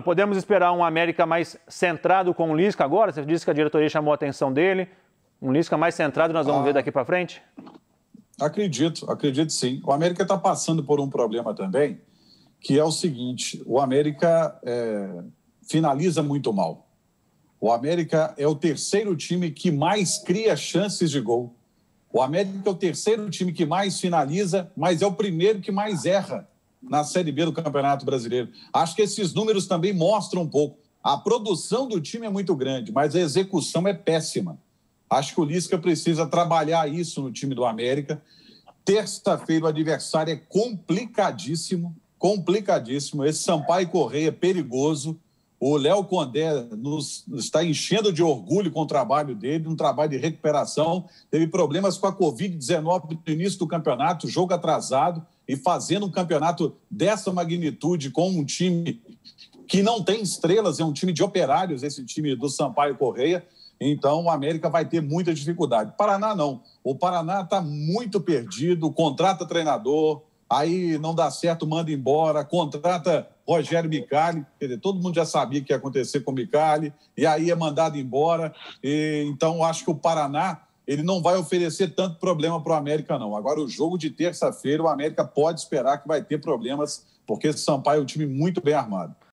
Podemos esperar um América mais centrado com o Lisca agora? Você disse que a diretoria chamou a atenção dele. Um Lisca mais centrado nós vamos ah, ver daqui para frente? Acredito, acredito sim. O América está passando por um problema também, que é o seguinte: o América é, finaliza muito mal. O América é o terceiro time que mais cria chances de gol. O América é o terceiro time que mais finaliza, mas é o primeiro que mais erra na Série B do Campeonato Brasileiro. Acho que esses números também mostram um pouco. A produção do time é muito grande, mas a execução é péssima. Acho que o Lisca precisa trabalhar isso no time do América. Terça-feira o adversário é complicadíssimo, complicadíssimo. Esse Sampaio Correia é perigoso. O Léo Condé nos está enchendo de orgulho com o trabalho dele, um trabalho de recuperação. Teve problemas com a Covid-19 no início do campeonato, jogo atrasado, e fazendo um campeonato dessa magnitude com um time que não tem estrelas, é um time de operários, esse time do Sampaio Correia. Então, o América vai ter muita dificuldade. Paraná, não. O Paraná está muito perdido, contrata treinador, aí não dá certo, manda embora, contrata Rogério Micali, todo mundo já sabia que ia acontecer com o Micali, e aí é mandado embora. E, então, acho que o Paraná ele não vai oferecer tanto problema para o América, não. Agora, o jogo de terça-feira, o América pode esperar que vai ter problemas, porque Sampaio é um time muito bem armado.